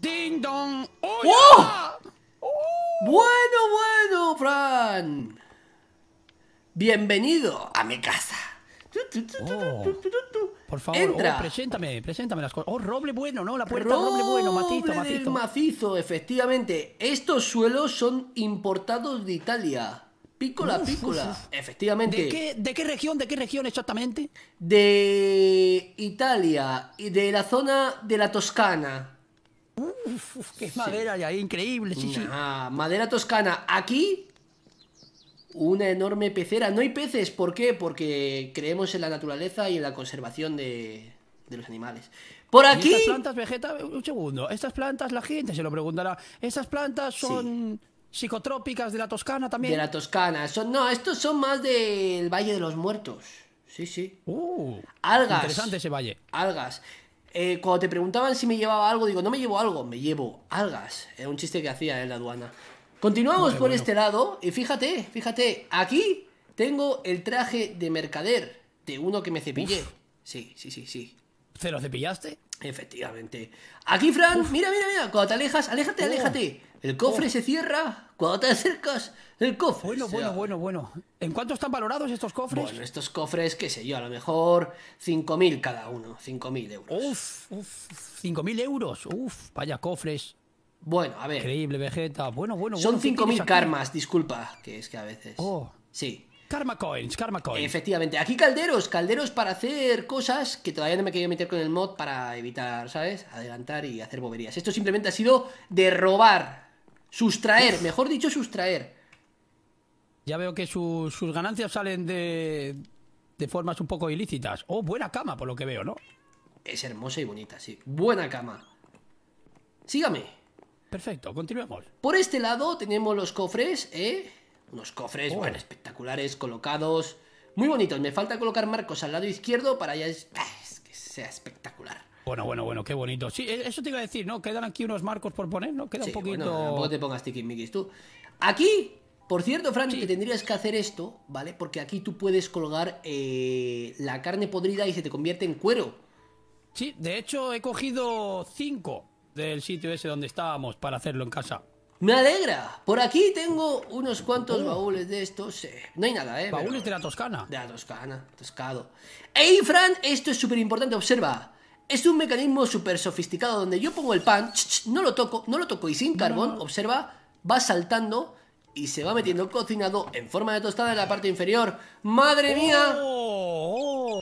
Ding dong. Oh, ¡Oh! ¡Oh! Bueno, bueno, Fran. Bienvenido a mi casa. por favor, Entra. Oh, preséntame, preséntame las cosas. Oh, roble bueno, no, la puerta roble, bueno, macizo, macizo. Del macizo, efectivamente. Estos suelos son importados de Italia. Pícola, pícola. Efectivamente. ¿De qué, ¿De qué, región? ¿De qué región exactamente? De Italia y de la zona de la Toscana madera ahí, increíble. Madera toscana. Aquí, una enorme pecera. No hay peces, ¿por qué? Porque creemos en la naturaleza y en la conservación de, los animales. Por aquí. Estas plantas vegeta, un segundo. Estas plantas, la gente se lo preguntará. Estas plantas son psicotrópicas de la Toscana también. De la Toscana. Son, no, estos son más del Valle de los Muertos. Sí, sí. Uh, Algas. Interesante ese valle. Algas. Eh, cuando te preguntaban si me llevaba algo, digo, no me llevo algo, me llevo algas. Era un chiste que hacía en eh, la aduana. Continuamos por este lado y fíjate, fíjate, aquí tengo el traje de mercader de uno que me cepille, Sí, sí, sí, sí. ¿Te lo cepillaste? Efectivamente. Aquí, Fran, mira, mira, mira. Cuando te alejas, aléjate, oh. aléjate. El cofre oh. se cierra cuando te acercas. El cofre. Bueno, bueno, bueno, bueno. ¿En cuánto están valorados estos cofres? Bueno, estos cofres, qué sé yo, a lo mejor 5.000 cada uno. 5.000 euros. Uf, uf. 5.000 euros. Uf, vaya cofres. Bueno, a ver. Increíble, Vegeta. Bueno, bueno, Son cinco mil 5.000 karmas, disculpa, que es que a veces. Oh. Sí. Karma Coins, Karma Coins. Efectivamente. Aquí calderos, calderos para hacer cosas que todavía no me he meter con el mod para evitar, ¿sabes? Adelantar y hacer boberías. Esto simplemente ha sido de robar, sustraer, mejor dicho, sustraer. Ya veo que sus ganancias salen de, de formas un poco ilícitas. Oh, buena cama, por lo que veo, ¿no? Es hermosa y bonita, sí. Buena cama. Sígame. Perfecto, continuemos. Por este lado tenemos los cofres, ¿eh? Unos cofres, bueno, espectaculares, colocados. Muy bonitos. Me falta colocar marcos al lado izquierdo para ya es, ah, que sea espectacular. Bueno, bueno, bueno, qué bonito. Sí, e, eso te iba a decir, ¿no? Quedan aquí unos marcos por poner, ¿no? Queda un poquito. no te pongas tú. Aquí, por cierto, Fran, que tendrías que hacer esto, ¿vale? Porque aquí tú puedes colgar eh, la carne podrida y se te convierte en cuero. Sí, de hecho, he cogido cinco del sitio ese donde estábamos para hacerlo en casa. Me alegra. Por aquí tengo unos cuantos baúles de estos. Eh, no hay nada, ¿eh? Baúles de la Toscana. De la Toscana, toscado. Ey, Fran, esto es súper importante, observa. Es un mecanismo súper sofisticado donde yo pongo el pan, no lo toco, no lo toco y sin carbón, observa, va saltando y se va metiendo cocinado en forma de tostada en la parte inferior. ¡Madre mía! Oh, oh.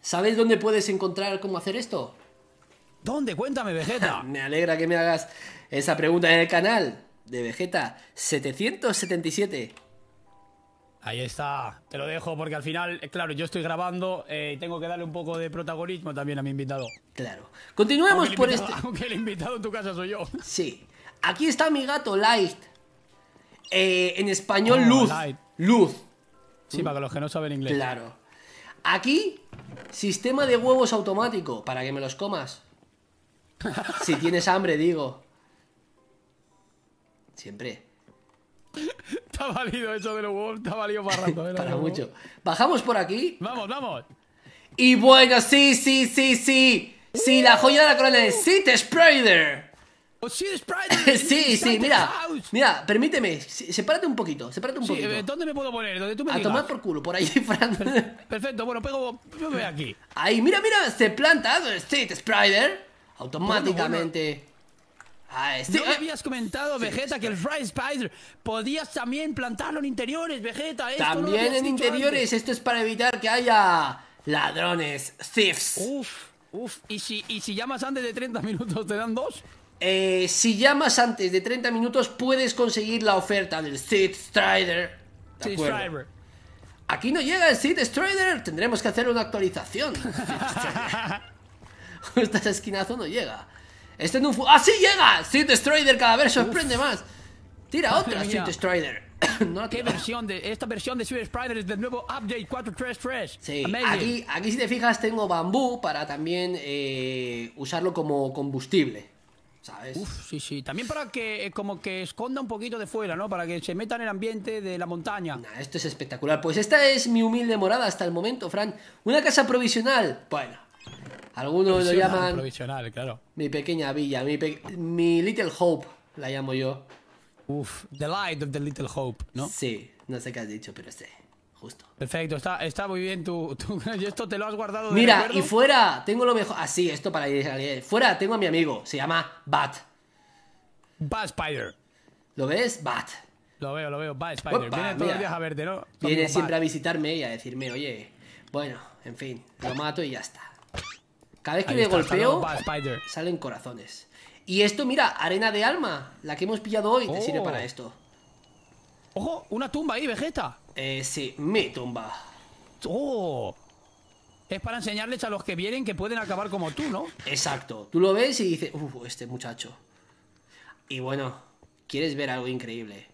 Sabes dónde puedes encontrar cómo hacer esto? ¿Dónde? Cuéntame, Vegeta. me alegra que me hagas esa pregunta en el canal de Vegeta 777. Ahí está, te lo dejo porque al final, eh, claro, yo estoy grabando eh, y tengo que darle un poco de protagonismo también a mi invitado. Claro. Continuemos por este. Aunque el invitado en tu casa soy yo. Sí. Aquí está mi gato Light. Eh, en español, oh, luz. Luz. Sí, para los que no saben inglés. Claro. Aquí, sistema de huevos automático para que me los comas. si tienes hambre, digo. Siempre. Está valido eso de los huevos, está valido para rato. ¿eh? para mucho. Bajamos por aquí. Vamos, vamos. Y bueno, sí, sí, sí, sí. Sí, la joya de la corona de Seat Spider. Oh, Spider. sí, sí, mira. Mira, permíteme, sepárate un poquito, sepárate un poquito. Eh, ¿Dónde me puedo poner? ¿Dónde tú me A tomar por culo, por ahí, Fran. Perfecto, bueno, pego, yo voy aquí. Ahí, mira, mira, se planta Seat Spider automáticamente. Ah, este... ¿No eh, habías comentado, Vegeta, que el Fry Spider podías también plantarlo en interiores, Vegeta? también en interiores, esto es para evitar que haya ladrones, thieves. Uf, uf, ¿y si, y si llamas antes de 30 minutos te dan dos? Eh, si llamas antes de 30 minutos puedes conseguir la oferta del Seed Strider. De Aquí no llega el Seed Strider, tendremos que hacer una actualización. esta esquinazo no llega. Este no ¡Ah, sí llega! Street Destroyer cada vez sorprende más. Tira otra, Street Destroyer. no ¿Qué versión de esta versión de Street es del nuevo update 433? Sí, aquí, aquí si te fijas tengo bambú para también eh, usarlo como combustible. ¿Sabes? Uf, sí, sí. También para que eh, como que esconda un poquito de fuera, ¿no? Para que se meta en el ambiente de la montaña. Nah, esto es espectacular. Pues esta es mi humilde morada hasta el momento, Fran. Una casa provisional. Bueno, algunos lo llaman. Provisional, claro. Mi pequeña villa, mi, Little Hope, la llamo yo. Uf, The Light of the Little Hope, ¿no? Sí, no sé qué has dicho, pero sé. Justo. Perfecto, está, está muy bien tú, tu... Esto te lo has guardado. De Mira, y fuera, tengo lo mejor. Así, ah, esto para ir a Fuera, tengo a mi amigo, se llama Bat. Bat Spider. ¿Lo ves? Bat. Lo veo, lo veo. Bat Spider. viene todos los días a verte, ¿no? Viene siempre a visitarme y a decirme, oye, bueno, en fin, lo mato y ya está. Cada vez que le golpeo, salen corazones. Y esto, mira, arena de alma, la que hemos pillado hoy, te sirve para oh. esto. ¡Ojo! ¡Una tumba ahí, Vegeta! Eh, sí, mi tumba. ¡Oh! Es para enseñarles a los que vienen que pueden acabar como tú, ¿no? Exacto. Tú lo ves y dices, uff, este muchacho. Y bueno, quieres ver algo increíble.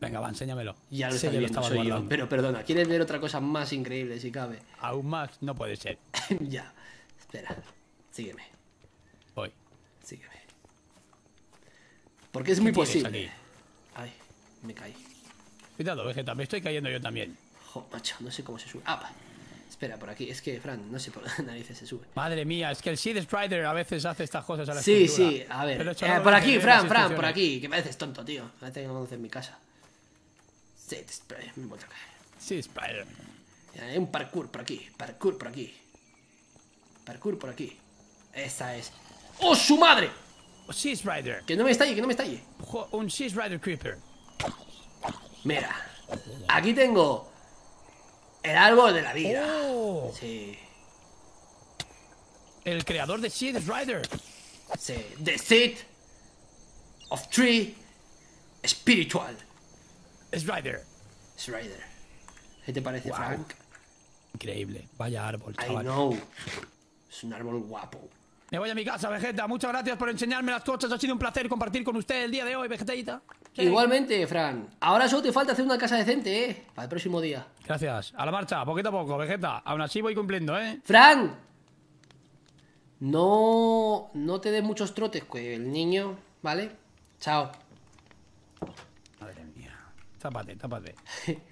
Venga, va, enséñamelo. Ya lo, sí, Pero perdona, ¿quieres ver otra cosa más increíble si cabe? Aún más, no puede ser. ya. Espera, sígueme. Voy. Sígueme. Porque es muy posible. Aquí? Ay, me caí. Cuidado, Vegeta, me estoy cayendo yo también. Jo, macho, no sé cómo se sube. ¡Apa! Ah, Espera, por aquí. Es que, Fran, no sé por qué narices se sube. Madre mía, es que el Seed Spider a veces hace estas cosas a la Sí, sí, a ver. Eh, por aquí, Fran, Fran, por aquí. Que pareces tonto, tío. A que tengo en mi casa. Seed Spider, me voy a caer. Seed Spider. Hay un parkour por aquí, parkour por aquí. Parkour por aquí. Esa es. ¡Oh, su madre! She's rider. Que no me estalle, que no me estalle. Un she's rider Creeper. Mira, aquí tengo el árbol de la vida. Oh. Sí. El creador de She's Rider. Sí, The Seed of Tree Spiritual. Es Rider. Es Rider. ¿Qué te parece, Frank? Increíble. Vaya árbol, chaval. I know. Es un árbol guapo. Me voy a mi casa, Vegeta. Muchas gracias por enseñarme las cosas. Ha sido un placer compartir con usted el día de hoy, Vegetaita. Igualmente, Fran. Ahora solo te falta hacer una casa decente, ¿eh? Para el próximo día. Gracias. A la marcha, poquito a poco, Vegeta. Aún así voy cumpliendo, ¿eh? ¡Fran! No. No te des muchos trotes, que el niño, ¿vale? Chao. Madre mía. Tápate, tápate.